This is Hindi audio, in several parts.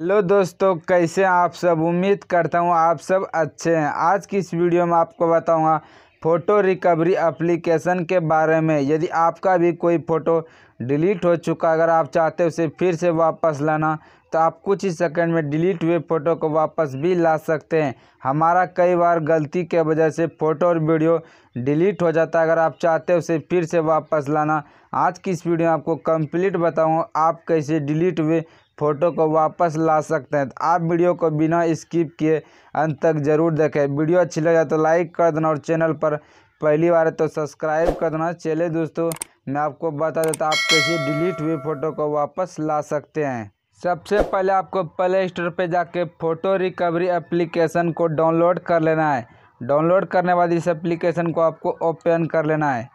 हेलो दोस्तों कैसे हैं आप सब उम्मीद करता हूँ आप सब अच्छे हैं आज की इस वीडियो में आपको बताऊँगा फ़ोटो रिकवरी एप्लीकेशन के बारे में यदि आपका भी कोई फ़ोटो डिलीट हो चुका अगर आप चाहते हो उसे फिर से वापस लाना तो आप कुछ ही सेकंड में डिलीट हुए फ़ोटो को वापस भी ला सकते हैं हमारा कई बार गलती के वजह से फ़ोटो और वीडियो डिलीट हो जाता है अगर आप चाहते हो उसे फिर से वापस लाना आज की इस वीडियो में आपको कंप्लीट बताऊँगा आप कैसे डिलीट हुए फ़ोटो को वापस ला सकते हैं तो आप वीडियो को बिना स्किप किए अंत तक ज़रूर देखें वीडियो अच्छी लगे तो लाइक कर देना और चैनल पर पहली बार है तो सब्सक्राइब कर देना चले दोस्तों मैं आपको बता देता आप कैसे डिलीट हुई फ़ोटो को वापस ला सकते हैं सबसे पहले आपको प्ले स्टोर पर जाके फ़ोटो रिकवरी एप्लीकेशन को डाउनलोड कर लेना है डाउनलोड करने के बाद इस एप्लीकेशन को आपको ओपन कर लेना है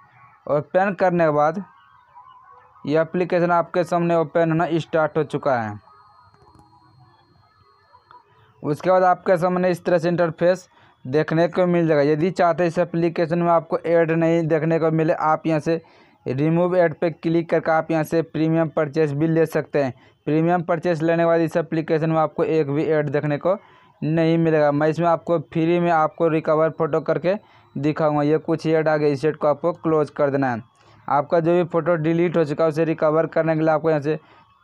ओपन करने के बाद ये एप्लीकेशन आपके सामने ओपन होना स्टार्ट हो चुका है उसके बाद आपके सामने इस तरह से इंटरफेस देखने को मिल जाएगा यदि चाहते इस एप्लीकेशन में आपको ऐड नहीं देखने को मिले आप यहाँ से रिमूव ऐड पे क्लिक करके आप यहाँ से प्रीमियम परचेस भी ले सकते हैं प्रीमियम परचेस लेने के बाद इस एप्लीकेशन में आपको एक भी ऐड देखने को नहीं मिलेगा मैं इसमें आपको फ्री में आपको रिकवर फ़ोटो करके दिखाऊंगा ये कुछ ऐड आ गया इस एड को आपको क्लोज कर देना है आपका जो भी फ़ोटो डिलीट हो चुका है उसे रिकवर करने के लिए आपको यहाँ से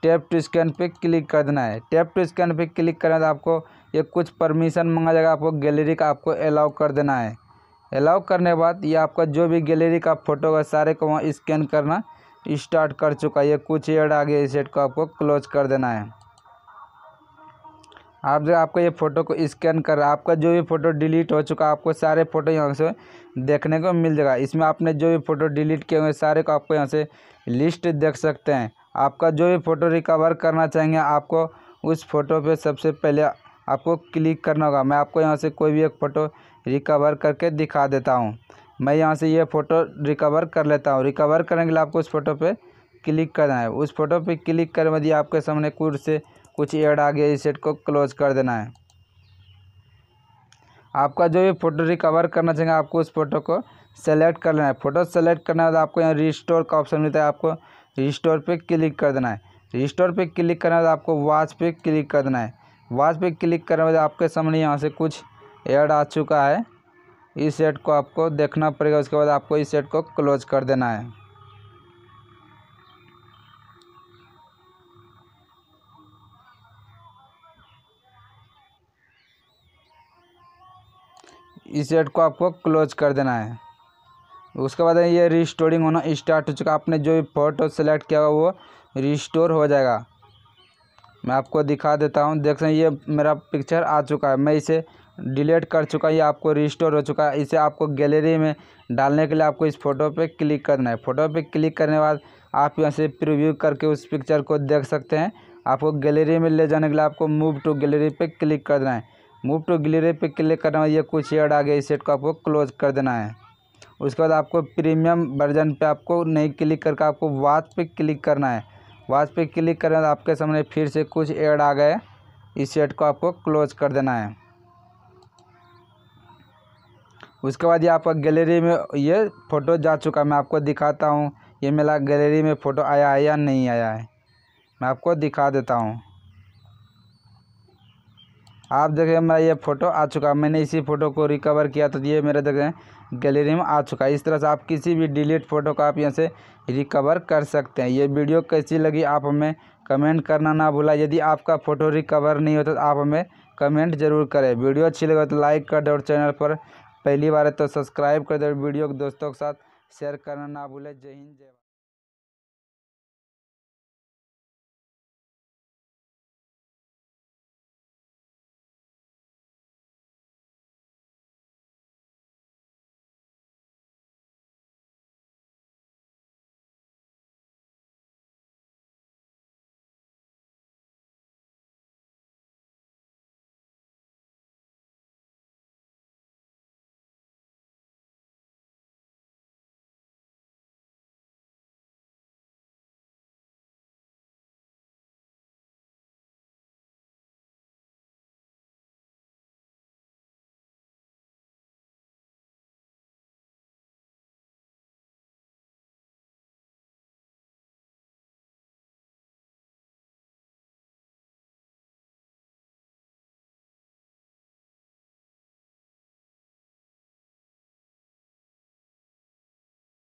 टैप टू स्कैन पे क्लिक कर देना है टैप टू स्कैन पे क्लिक करें तो आपको ये कुछ परमिशन मंगा जाएगा आपको गैलरी का आपको अलाउ कर देना है अलाउ करने के बाद ये आपका जो भी गैलरी का फ़ोटो है सारे को वहाँ स्कैन करना स्टार्ट कर चुका है ये कुछ एड आगे इस एड को आपको क्लोज कर देना है आप जो आपका ये फ़ोटो को स्कैन कर रहा आपका जो भी फ़ोटो डिलीट हो चुका आपको सारे फ़ोटो यहाँ से देखने को मिल जाएगा इसमें आपने जो भी फ़ोटो डिलीट किए हुए सारे को आपको यहाँ से लिस्ट देख सकते हैं आपका जो भी फ़ोटो रिकवर करना चाहेंगे आपको उस फ़ोटो पे सबसे पहले आपको क्लिक करना होगा मैं आपको यहाँ से कोई भी एक फ़ोटो रिकवर करके दिखा देता हूँ मैं यहाँ से ये यह फ़ोटो रिकवर कर लेता हूँ रिकवर करने के लिए आपको उस फ़ोटो पर क्लिक करना है उस फ़ोटो पर क्लिक कर दिए आपके सामने कुर्स से कुछ एड आ गया इस एड को क्लोज कर देना है आपका जो भी फ़ोटो रिकवर करना चाहेंगे आपको उस फोटो को सेलेक्ट कर लेना है फ़ोटो सेलेक्ट करने के बाद आपको यहाँ रिस्टोर का ऑप्शन मिलता है आपको रिस्टोर पे क्लिक कर देना है रिस्टोर पे क्लिक करने के बाद आपको वॉच पे क्लिक कर देना है वॉच पे क्लिक करने के बाद आपके सामने यहाँ से कुछ एड आ चुका है इस एड को आपको देखना पड़ेगा उसके बाद आपको इस एड को क्लोज कर देना है इस एड को आपको क्लोज कर देना है उसके बाद ये रिस्टोरिंग होना स्टार्ट हो चुका आपने जो भी फोटो सेलेक्ट किया हुआ वो रिस्टोर हो जाएगा मैं आपको दिखा देता हूँ देख सकते ये मेरा पिक्चर आ चुका है मैं इसे डिलीट कर चुका ये आपको रिस्टोर हो चुका है इसे आपको गैलरी में डालने के लिए आपको इस फोटो पे क्लिक करना है फोटो पे क्लिक करने के बाद आप यहाँ से प्रिव्यू करके उस पिक्चर को देख सकते हैं आपको गैलरी में ले जाने के लिए आपको मूव टू गैलरी पे क्लिक करना है मूव टू गैलरी पे क्लिक करना है ये कुछ एड आ गया इस सेट को आपको क्लोज कर देना है उसके बाद आपको प्रीमियम वर्जन पे आपको नहीं क्लिक करके आपको वाच पे क्लिक करना है वाच पे क्लिक करने आपके सामने फिर से कुछ एड आ गए इस सेट को आपको क्लोज कर देना है उसके बाद ये आपका गैलरी में ये फ़ोटो जा चुका है मैं आपको दिखाता हूँ ये मेरा गैलरी में फ़ोटो आया है या नहीं आया है मैं आपको दिखा देता हूँ आप देखें मेरा ये फ़ोटो आ चुका मैंने इसी फ़ोटो को रिकवर किया तो ये मेरा देखें गैलरी में आ चुका है इस तरह से आप किसी भी डिलीट फ़ोटो का आप यहाँ से रिकवर कर सकते हैं ये वीडियो कैसी लगी आप हमें कमेंट करना ना भूला यदि आपका फ़ोटो रिकवर नहीं होता तो आप हमें कमेंट जरूर करें वीडियो अच्छी लगे तो लाइक कर दो और चैनल पर पहली बार है तो सब्सक्राइब कर दो वीडियो को दोस्तों के साथ शेयर करना ना भूलें जय हिंद जय